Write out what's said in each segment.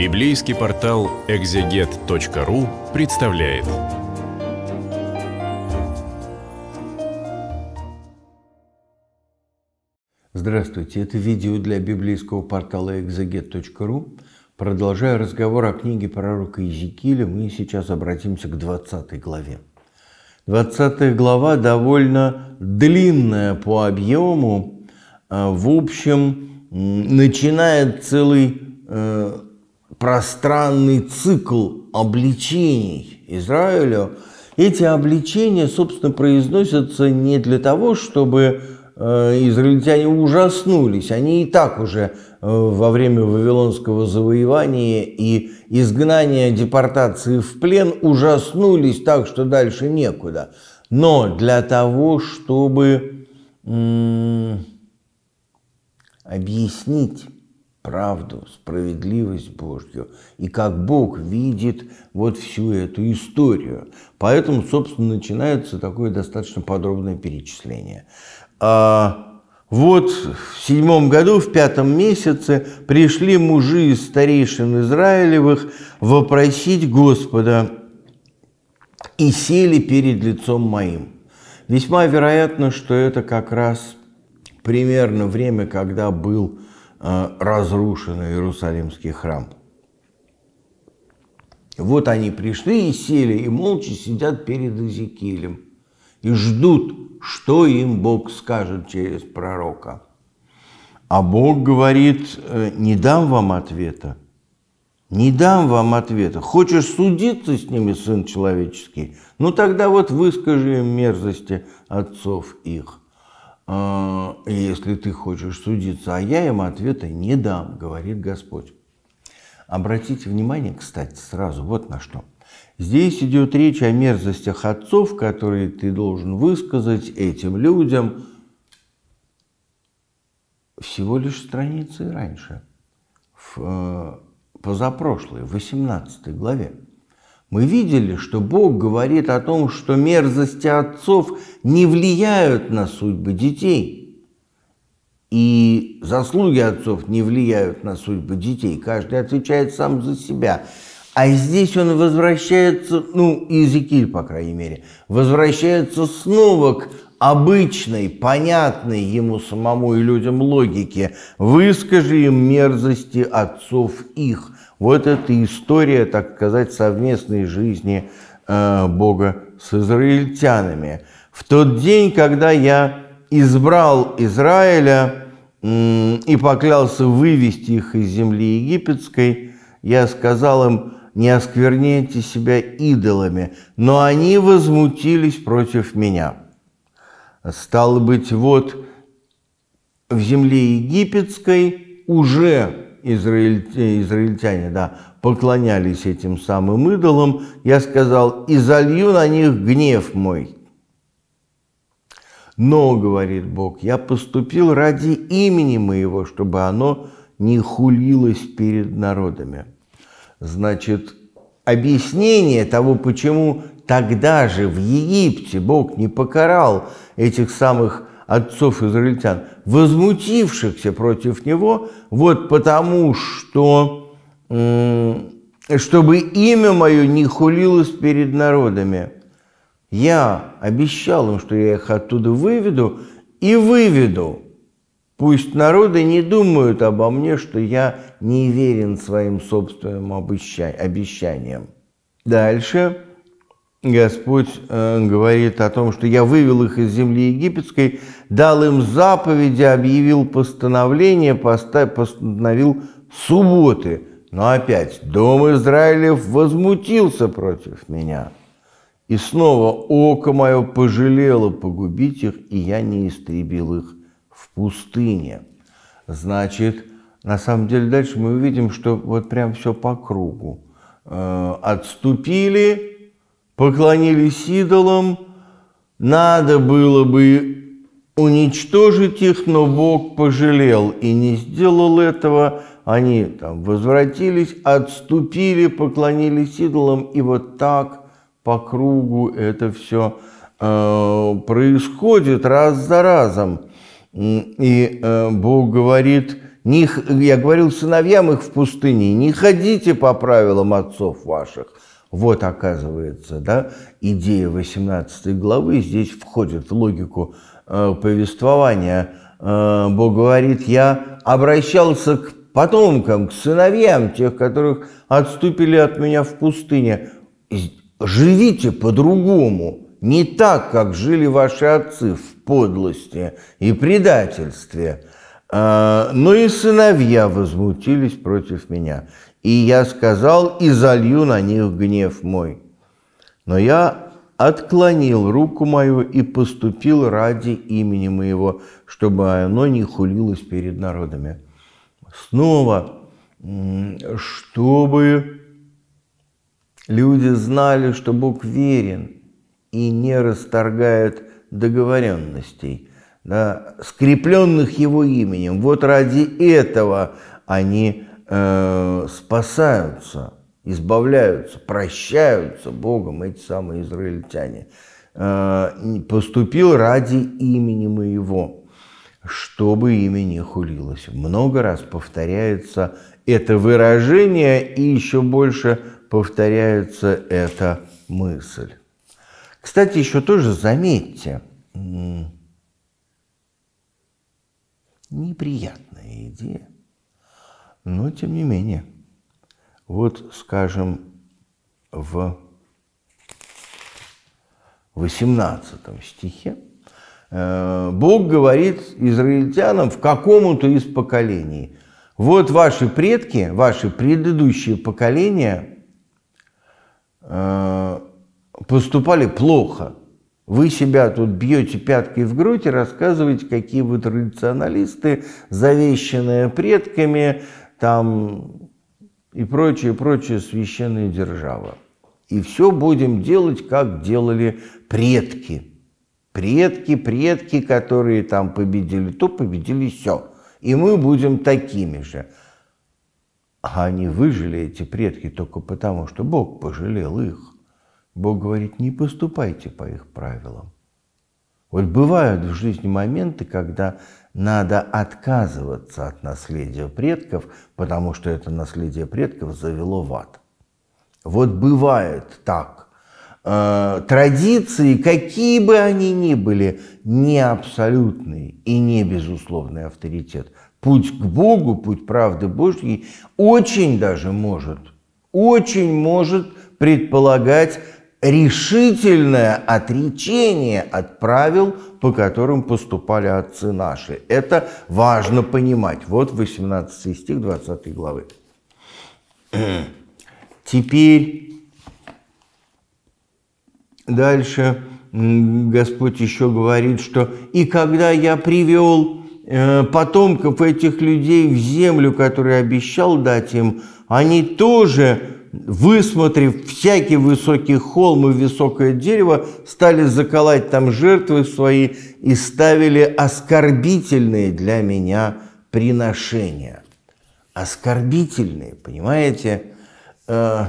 Библейский портал экзегет.ру представляет. Здравствуйте, это видео для библейского портала экзегет.ру. Продолжая разговор о книге пророка Иезекииля, мы сейчас обратимся к 20 главе. 20 глава довольно длинная по объему. А, в общем, начинает целый э, пространный цикл обличений Израилю. Эти обличения, собственно, произносятся не для того, чтобы э, израильтяне ужаснулись. Они и так уже э, во время Вавилонского завоевания и изгнания, депортации в плен ужаснулись так, что дальше некуда. Но для того, чтобы объяснить правду, справедливость Божью и как Бог видит вот всю эту историю. Поэтому, собственно, начинается такое достаточно подробное перечисление. А вот в седьмом году, в пятом месяце, пришли мужи из старейшин Израилевых вопросить Господа и сели перед лицом моим. Весьма вероятно, что это как раз примерно время, когда был Э, разрушенный Иерусалимский храм. Вот они пришли и сели, и молча сидят перед Эзекилем, и ждут, что им Бог скажет через пророка. А Бог говорит, «Э, не дам вам ответа, не дам вам ответа. Хочешь судиться с ними, сын человеческий? Ну тогда вот выскажи им мерзости отцов их. А, если ты хочешь судиться, а я им ответа не дам, говорит Господь. Обратите внимание, кстати, сразу вот на что. Здесь идет речь о мерзостях отцов, которые ты должен высказать этим людям всего лишь страницы раньше, в э, позапрошлой, в 18 главе. Мы видели, что Бог говорит о том, что мерзости отцов не влияют на судьбы детей. И заслуги отцов не влияют на судьбы детей. Каждый отвечает сам за себя. А здесь он возвращается, ну, Иезекииль, по крайней мере, возвращается снова к обычной, понятной ему самому и людям логике. «Выскажи им мерзости отцов их». Вот эта история, так сказать, совместной жизни э, Бога с израильтянами. В тот день, когда я избрал Израиля и поклялся вывести их из земли египетской, я сказал им, не оскверняйте себя идолами, но они возмутились против меня. Стало быть, вот в земле египетской уже израильтяне, израильтяне да, поклонялись этим самым идолам, я сказал, и залью на них гнев мой. Но, говорит Бог, я поступил ради имени моего, чтобы оно не хулилось перед народами. Значит, объяснение того, почему тогда же в Египте Бог не покарал этих самых отцов-израильтян, возмутившихся против него, вот потому что, чтобы имя мое не хулилось перед народами. Я обещал им, что я их оттуда выведу, и выведу. Пусть народы не думают обо мне, что я не верен своим собственным обещаниям. Дальше Господь э, говорит о том, что я вывел их из земли египетской, дал им заповеди, объявил постановление, постановил субботы. Но опять дом Израилев возмутился против меня. И снова око мое пожалело погубить их, и я не истребил их в пустыне. Значит, на самом деле дальше мы увидим, что вот прям все по кругу. Э, отступили, поклонились идолам, надо было бы уничтожить их, но Бог пожалел и не сделал этого. Они там возвратились, отступили, поклонились идолам, и вот так по кругу это все э, происходит раз за разом. И э, Бог говорит, не, я говорил сыновьям их в пустыне, не ходите по правилам отцов ваших. Вот оказывается, да, идея 18 главы здесь входит в логику Э, повествования, э, Бог говорит, я обращался к потомкам, к сыновьям тех, которых отступили от меня в пустыне. Живите по-другому, не так, как жили ваши отцы в подлости и предательстве. Э, но и сыновья возмутились против меня. И я сказал, и залью на них гнев мой. Но я отклонил руку мою и поступил ради имени моего, чтобы оно не хулилось перед народами. Снова, чтобы люди знали, что Бог верен и не расторгает договоренностей, да, скрепленных Его именем. Вот ради этого они э, спасаются – избавляются, прощаются Богом эти самые израильтяне. Э, «Поступил ради имени моего, чтобы имя не хулилось». Много раз повторяется это выражение и еще больше повторяется эта мысль. Кстати, еще тоже заметьте, неприятная идея, но тем не менее – вот, скажем, в 18 стихе э, Бог говорит израильтянам в какому-то из поколений. Вот ваши предки, ваши предыдущие поколения э, поступали плохо. Вы себя тут бьете пяткой в грудь и рассказываете, какие вы традиционалисты, завещенные предками, там и прочее, прочее священная держава. И все будем делать, как делали предки. Предки, предки, которые там победили то, победили все. И мы будем такими же. А они выжили, эти предки, только потому, что Бог пожалел их. Бог говорит, не поступайте по их правилам. Вот бывают в жизни моменты, когда надо отказываться от наследия предков, потому что это наследие предков завело в ад. Вот бывает так. Э, традиции, какие бы они ни были, не абсолютный и не безусловный авторитет. Путь к Богу, путь правды Божьей очень даже может, очень может предполагать решительное отречение от правил, по которым поступали отцы наши. Это важно понимать. Вот 18 стих 20 главы. Теперь дальше Господь еще говорит, что «и когда я привел э, потомков этих людей в землю, которую обещал дать им, они тоже высмотрев всякий высокий холм и высокое дерево, стали заколать там жертвы свои и ставили оскорбительные для меня приношения. Оскорбительные, понимаете? Э,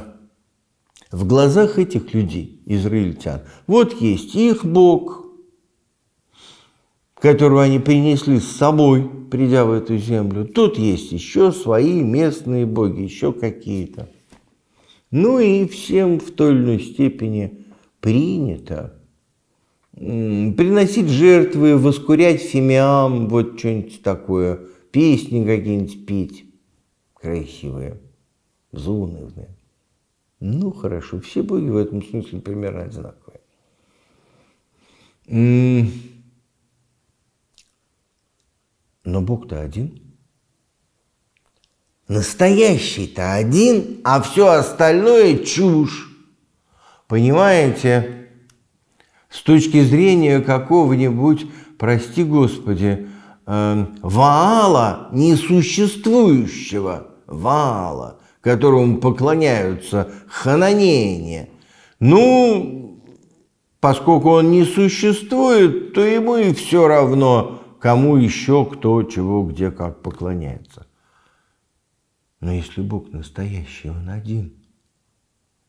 в глазах этих людей, израильтян, вот есть их Бог, которого они принесли с собой, придя в эту землю. Тут есть еще свои местные боги, еще какие-то – ну и всем в той или иной степени принято приносить жертвы, воскурять фимиам, вот что-нибудь такое, песни какие-нибудь петь красивые, заунывные. Ну хорошо, все боги в этом смысле примерно одинаковые. Но Бог-то один – Настоящий-то один, а все остальное чушь. Понимаете? С точки зрения какого-нибудь, прости господи, э, Ваала несуществующего, Ваала, которому поклоняются хананеяне. Ну, поскольку он не существует, то ему и все равно, кому еще, кто, чего, где, как поклоняется. Но если Бог настоящий, Он один.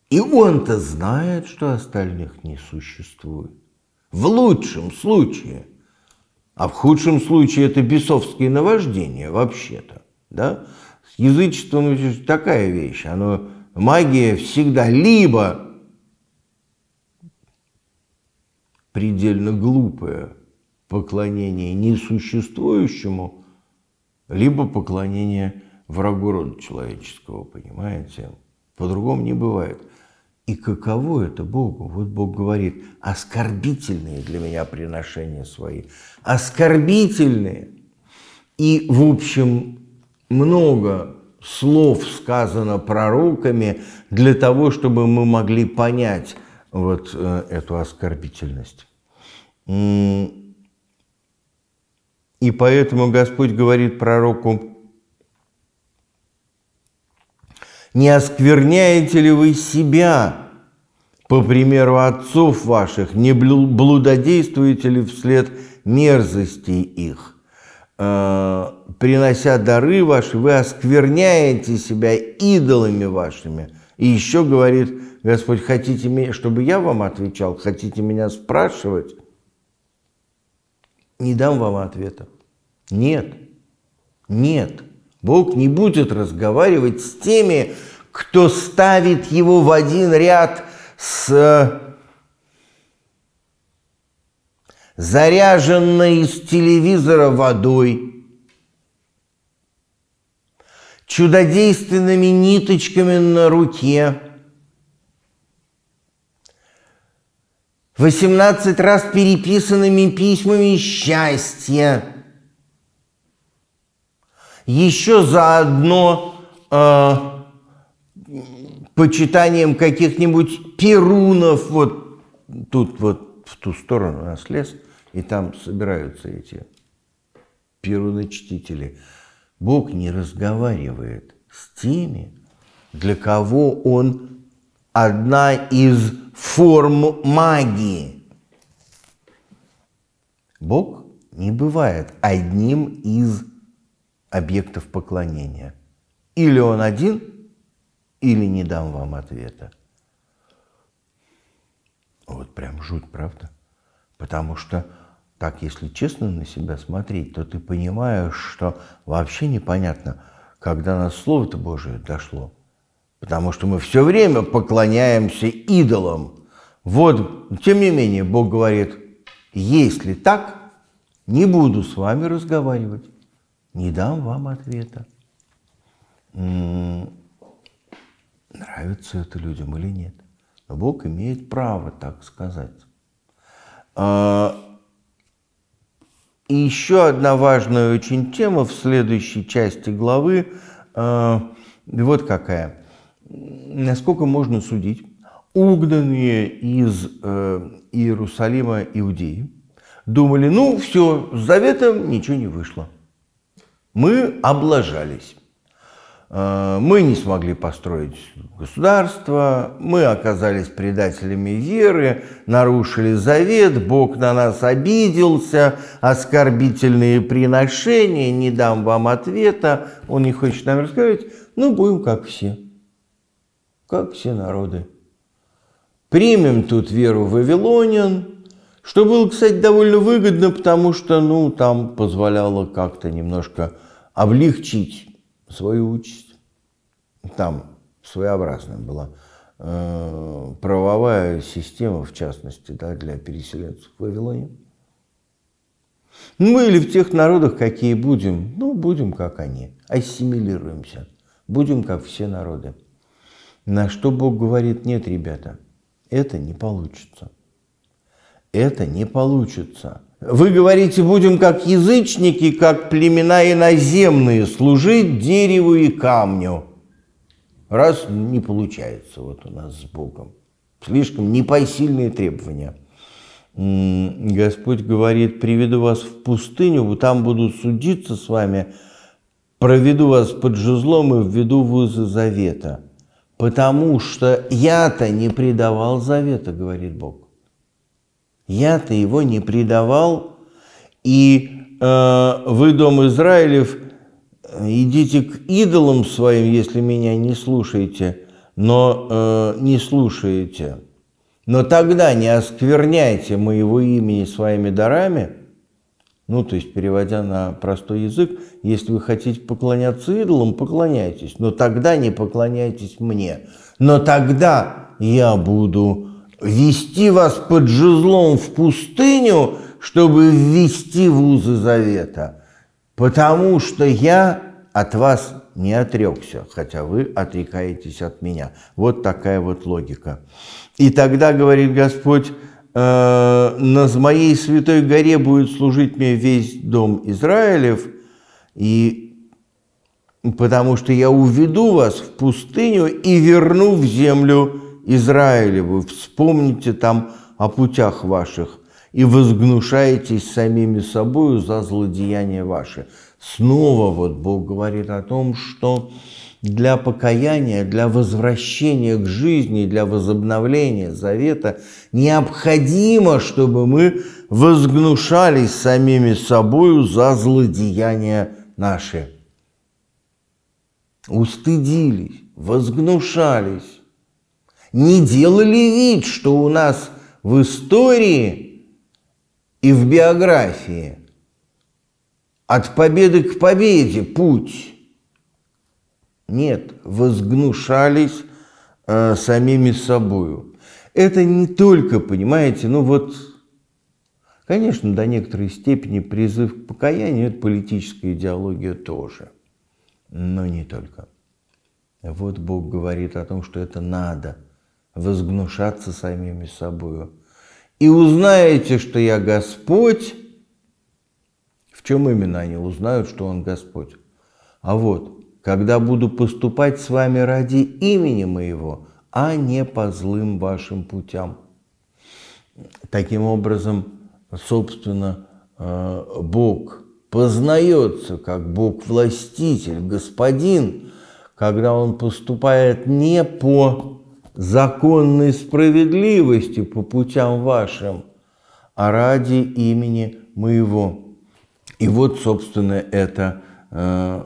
И Он-то знает, что остальных не существует. В лучшем случае. А в худшем случае это бесовские наваждения вообще-то. Да? С язычеством такая вещь. Оно, магия всегда либо предельно глупое поклонение несуществующему, либо поклонение – врагу рода человеческого, понимаете? По-другому не бывает. И каково это Богу? Вот Бог говорит, оскорбительные для меня приношения свои. Оскорбительные. И, в общем, много слов сказано пророками для того, чтобы мы могли понять вот э, эту оскорбительность. И поэтому Господь говорит пророку не оскверняете ли вы себя, по примеру отцов ваших, не блудодействуете ли вслед мерзостей их? Э, принося дары ваши, вы оскверняете себя идолами вашими. И еще говорит Господь, хотите, чтобы я вам отвечал, хотите меня спрашивать? Не дам вам ответа. Нет. Нет. Бог не будет разговаривать с теми, кто ставит его в один ряд с заряженной из телевизора водой, чудодейственными ниточками на руке, 18 раз переписанными письмами счастья – еще заодно э, почитанием каких-нибудь перунов, вот тут вот в ту сторону у нас лес, и там собираются эти перуночтители. Бог не разговаривает с теми, для кого он одна из форм магии. Бог не бывает одним из объектов поклонения. Или он один, или не дам вам ответа. Вот прям жуть, правда? Потому что так, если честно на себя смотреть, то ты понимаешь, что вообще непонятно, когда нас Слово-то Божие дошло. Потому что мы все время поклоняемся идолам. Вот, тем не менее, Бог говорит, если так, не буду с вами разговаривать. Не дам вам ответа. Нравится это людям или нет. Но Бог имеет право так сказать. А, и еще одна важная очень тема в следующей части главы. А, вот какая. Насколько можно судить, угнанные из э, Иерусалима иудеи думали, ну все, с заветом ничего не вышло. Мы облажались. Э, мы не смогли построить государство, мы оказались предателями веры, нарушили завет, Бог на нас обиделся, оскорбительные приношения, не дам вам ответа, он не хочет нам рассказать. ну будем как все, как все народы. Примем тут веру вавилонян, что было, кстати, довольно выгодно, потому что, ну, там позволяло как-то немножко облегчить свою участь. Там своеобразная была э, правовая система, в частности, да, для переселенцев в Вавилоне. Ну, или в тех народах, какие будем. Ну, будем, как они. Ассимилируемся. Будем, как все народы. На что Бог говорит, нет, ребята, это не получится это не получится. Вы говорите, будем как язычники, как племена иноземные, служить дереву и камню. Раз ну, не получается вот у нас с Богом. Слишком непосильные требования. Господь говорит, приведу вас в пустыню, там буду судиться с вами, проведу вас под жезлом и введу в узы завета. Потому что я-то не предавал завета, говорит Бог. Я-то его не предавал. И э, вы, дом Израилев, э, идите к идолам своим, если меня не слушаете, но э, не слушаете. Но тогда не оскверняйте моего имени своими дарами. Ну, то есть, переводя на простой язык, если вы хотите поклоняться идолам, поклоняйтесь, но тогда не поклоняйтесь мне. Но тогда я буду вести вас под жезлом в пустыню, чтобы ввести в узы завета, потому что я от вас не отрекся, хотя вы отрекаетесь от меня. Вот такая вот логика. И тогда, говорит Господь, э, на моей святой горе будет служить мне весь дом Израилев, и потому что я уведу вас в пустыню и верну в землю Израилеву, вспомните там о путях ваших и возгнушаетесь самими собою за злодеяния ваши. Снова вот Бог говорит о том, что для покаяния, для возвращения к жизни, для возобновления завета необходимо, чтобы мы возгнушались самими собою за злодеяния наши. Устыдились, возгнушались не делали вид, что у нас в истории и в биографии от победы к победе путь. Нет, возгнушались э, самими собою. Это не только, понимаете, ну вот, конечно, до некоторой степени призыв к покаянию – это политическая идеология тоже, но не только. Вот Бог говорит о том, что это надо – возгнушаться самими собою. И узнаете, что я Господь. В чем именно они узнают, что Он Господь? А вот, когда буду поступать с вами ради имени моего, а не по злым вашим путям. Таким образом, собственно, э, Бог познается как Бог-властитель, господин, когда он поступает не по законной справедливости по путям вашим, а ради имени моего. И вот, собственно, это э,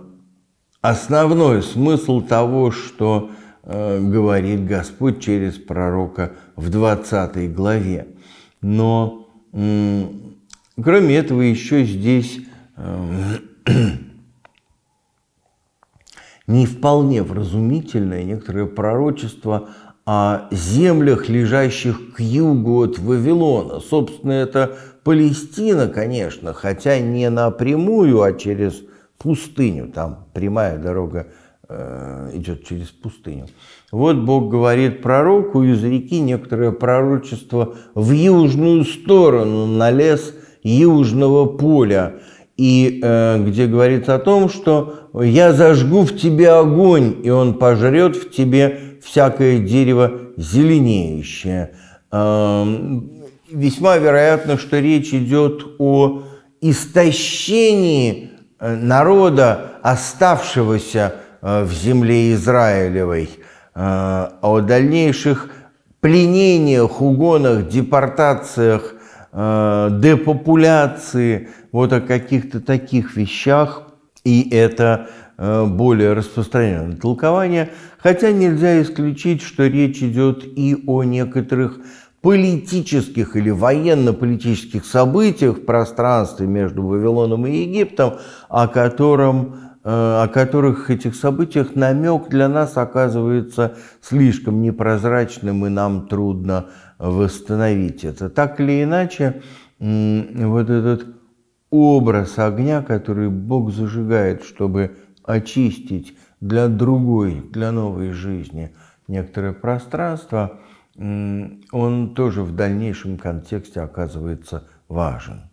основной смысл того, что э, говорит Господь через пророка в 20 главе. Но, э, кроме этого, еще здесь эм, не вполне вразумительное некоторое пророчество о землях, лежащих к югу от Вавилона. Собственно, это Палестина, конечно, хотя не напрямую, а через пустыню. Там прямая дорога э, идет через пустыню. Вот Бог говорит пророку, из реки некоторое пророчество в южную сторону, на лес южного поля и э, где говорится о том, что «я зажгу в тебе огонь, и он пожрет в тебе всякое дерево зеленеющее. Весьма вероятно, что речь идет о истощении э, народа, оставшегося э, в земле Израилевой, э, а о дальнейших пленениях, угонах, депортациях, депопуляции, вот о каких-то таких вещах. И это Э, более распространенное толкование, хотя нельзя исключить, что речь идет и о некоторых политических или военно-политических событиях в пространстве между Вавилоном и Египтом, о, котором, э, о которых этих событиях намек для нас оказывается слишком непрозрачным, и нам трудно восстановить это. Так или иначе, вот этот образ огня, который Бог зажигает, чтобы очистить для другой, для новой жизни некоторое пространство, он тоже в дальнейшем контексте оказывается важен.